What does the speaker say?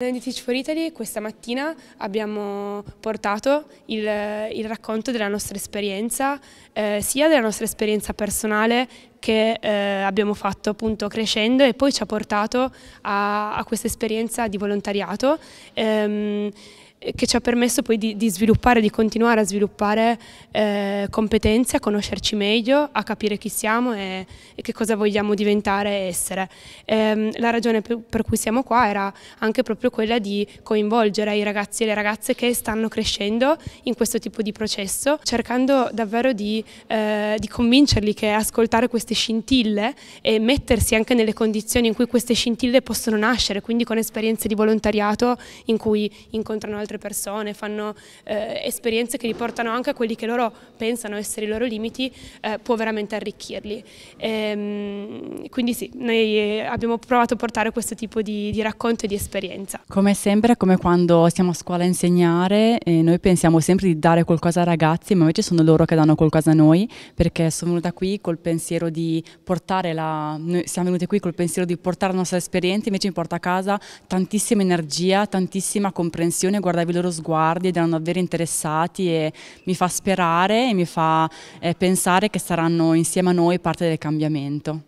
Noi di Teach for Italy questa mattina abbiamo portato il, il racconto della nostra esperienza, eh, sia della nostra esperienza personale che eh, abbiamo fatto appunto crescendo e poi ci ha portato a, a questa esperienza di volontariato. Ehm, eh, che ci ha permesso poi di, di sviluppare, di continuare a sviluppare eh, competenze, a conoscerci meglio, a capire chi siamo e, e che cosa vogliamo diventare e essere. Ehm, la ragione per, per, cui siamo qua era anche proprio quella di coinvolgere i ragazzi e le ragazze che stanno crescendo in questo tipo di processo, cercando davvero di, eh, di convincerli che ascoltare queste scintille e mettersi anche nelle condizioni in cui queste scintille possono nascere, quindi con esperienze di volontariato in cui incontrano altri altre persone, fanno eh, esperienze che li portano anche a quelli che loro pensano essere i loro limiti, eh, può veramente arricchirli. E, ehm, quindi sì, noi eh, abbiamo provato a portare questo tipo di, di racconto e di esperienza. Come sempre, come quando siamo a scuola a insegnare, eh, noi pensiamo sempre di dare qualcosa ai ragazzi, ma invece sono loro che danno qualcosa a noi, perché sono venuta qui col pensiero di portare la... Noi siamo venuti qui col pensiero di portare la nostra esperienza, invece mi porta a casa tantissima energia, tantissima comprensione, guardare guardavi i loro sguardi ed erano davvero interessati e mi fa sperare e mi fa eh, pensare che saranno insieme a noi parte del cambiamento.